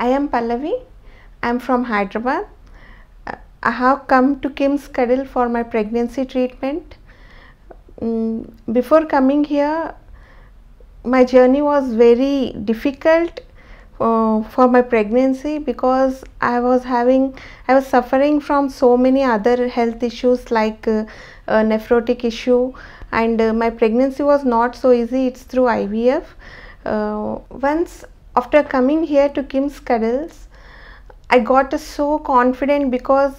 I am Pallavi. I am from Hyderabad. Uh, I have come to Kim's Cuddle for my pregnancy treatment. Mm, before coming here, my journey was very difficult uh, for my pregnancy because I was having, I was suffering from so many other health issues like uh, a nephrotic issue and my pregnancy was not so easy. It's through IVF. once after coming here to Kim's Cuddles, I got so confident because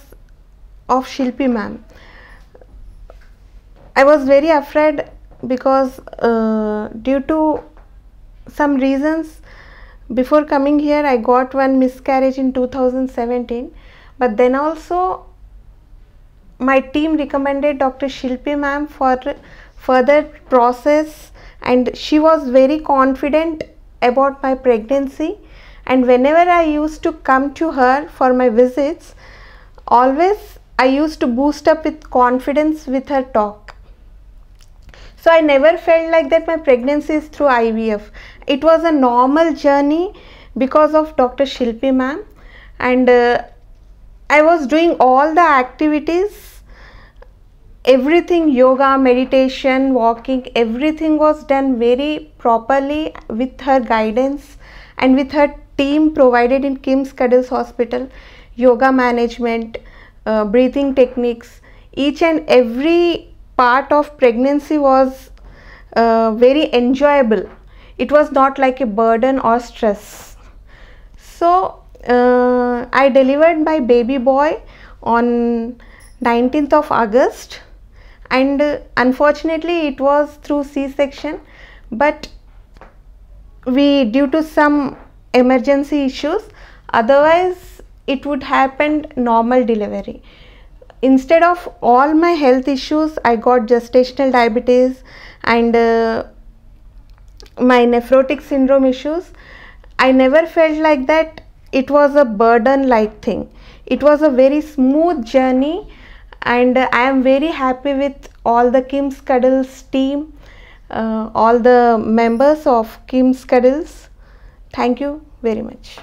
of Shilpi ma'am. I was very afraid because uh, due to some reasons before coming here I got one miscarriage in 2017 but then also my team recommended Dr. Shilpi ma'am for further process and she was very confident about my pregnancy and whenever I used to come to her for my visits, always I used to boost up with confidence with her talk. So I never felt like that my pregnancy is through IVF. It was a normal journey because of Dr. Shilpi ma'am and uh, I was doing all the activities everything yoga meditation walking everything was done very properly with her guidance and with her team provided in kim's cuddles hospital yoga management uh, breathing techniques each and every part of pregnancy was uh, very enjoyable it was not like a burden or stress so uh, i delivered my baby boy on 19th of august and uh, unfortunately it was through c-section but we due to some emergency issues otherwise it would happen normal delivery instead of all my health issues i got gestational diabetes and uh, my nephrotic syndrome issues i never felt like that it was a burden like thing it was a very smooth journey and I am very happy with all the Kim Scuddles team, uh, all the members of Kim Scuddles. Thank you very much.